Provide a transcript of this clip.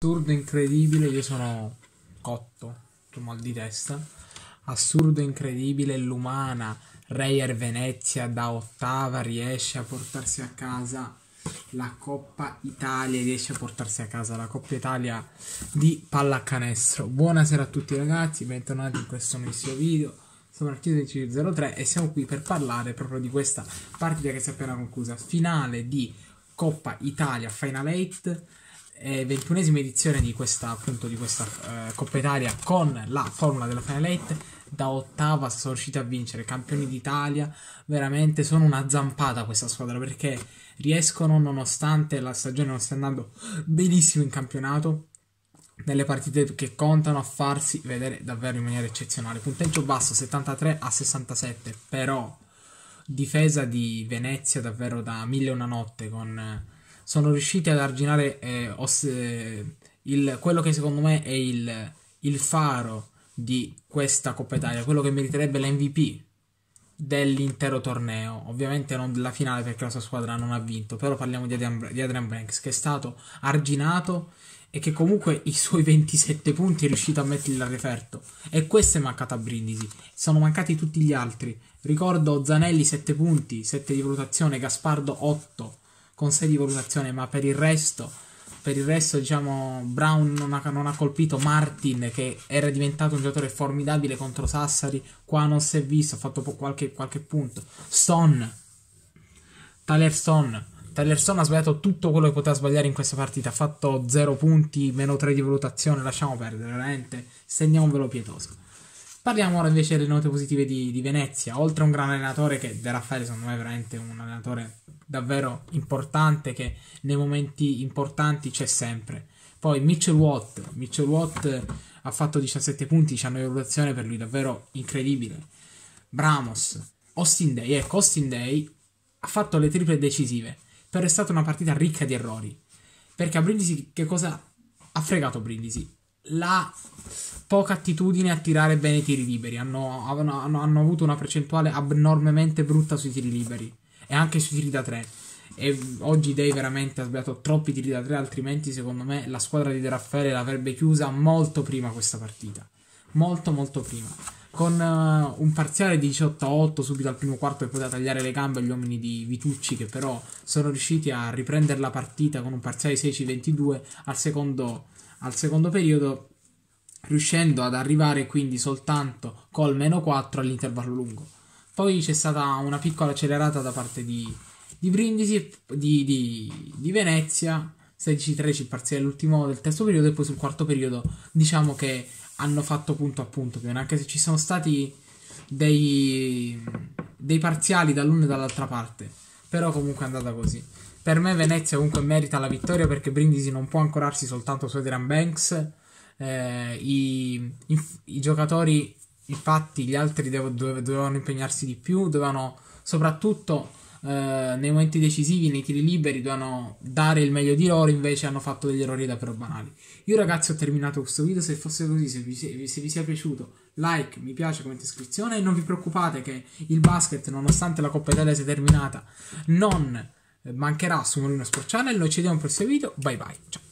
assurdo incredibile, io sono cotto, ho mal di testa. Assurdo incredibile, l'umana Reyer Venezia da ottava riesce a portarsi a casa la Coppa Italia, riesce a portarsi a casa la Coppa Italia di pallacanestro. Buonasera a tutti ragazzi, bentornati in questo mio video. Sono Archivio 03 e siamo qui per parlare proprio di questa partita che si è appena conclusa, finale di Coppa Italia Final 8 eh, ventunesima edizione di questa, appunto, di questa eh, Coppa Italia con la formula della Final 8. Da ottava sono riusciti a vincere, campioni d'Italia, veramente sono una zampata questa squadra perché riescono, nonostante la stagione non stia andando benissimo in campionato, nelle partite che contano a farsi vedere davvero in maniera eccezionale. Punteggio basso 73 a 67, però difesa di Venezia davvero da mille e una notte con eh, sono riusciti ad arginare eh, os- eh, il, quello che secondo me è il, il faro di questa Coppa Italia, quello che meriterebbe l'MVP dell'intero torneo. Ovviamente non della finale perché la sua squadra non ha vinto, però parliamo di Adrian, di Adrian Banks che è stato arginato e che comunque i suoi 27 punti è riuscito a metterli al referto. E questo è mancato a Brindisi. Sono mancati tutti gli altri. Ricordo Zanelli 7 punti, 7 di valutazione, Gaspardo 8, con 6 di valutazione, ma per il resto, per il resto diciamo, Brown non ha, non ha, colpito Martin, che era diventato un giocatore formidabile contro Sassari, qua non si è visto, ha fatto qualche, qualche punto. Stone, Tyler Son, Tylerson ha sbagliato tutto quello che poteva sbagliare in questa partita. Ha fatto 0 punti, meno 3 di valutazione. Lasciamo perdere, veramente. Segniamovelo pietoso. Parliamo ora invece delle note positive di, di Venezia. Oltre a un gran allenatore, che De Raffaele secondo me è veramente un allenatore davvero importante che nei momenti importanti c'è sempre. Poi Mitchell Watt, Mitchell Watt eh, ha fatto 17 punti, c'è una valutazione per lui davvero incredibile. Bramos, Austin Day, ecco Austin Day ha fatto le triple decisive, però è stata una partita ricca di errori. Perché a Brindisi che cosa ha fregato Brindisi? La poca attitudine a tirare bene i tiri liberi, hanno, hanno, hanno avuto una percentuale abnormemente brutta sui tiri liberi e anche sui tiri da 3. E oggi Day veramente ha sbagliato troppi tiri da 3, altrimenti secondo me la squadra di De Raffaele l'avrebbe chiusa molto prima questa partita. Molto molto prima. Con uh, un parziale di 18-8 subito al primo quarto e poi da tagliare le gambe agli uomini di Vitucci che però sono riusciti a riprendere la partita con un parziale 16-22 al secondo, al secondo periodo riuscendo ad arrivare quindi soltanto col meno 4 all'intervallo lungo. Poi c'è stata una piccola accelerata da parte di, di Brindisi, di, di, di Venezia, 16-13 il parziale l'ultimo del terzo periodo e poi sul quarto periodo diciamo che hanno fatto punto a punto, anche se ci sono stati dei, dei parziali dall'una e dall'altra parte, però comunque è andata così. Per me Venezia comunque merita la vittoria perché Brindisi non può ancorarsi soltanto su Adrian Banks, eh, i, i, i giocatori Infatti gli altri devo, dovevano impegnarsi di più, dovevano soprattutto eh, nei momenti decisivi, nei tiri liberi, dovevano dare il meglio di loro, invece hanno fatto degli errori davvero banali. Io ragazzi ho terminato questo video, se fosse così, se vi, se vi sia piaciuto, like, mi piace, commento, iscrizione e non vi preoccupate che il basket, nonostante la Coppa Italia sia terminata, non eh, mancherà su Molino Sport Channel. Noi ci vediamo al prossimo video, bye bye, ciao.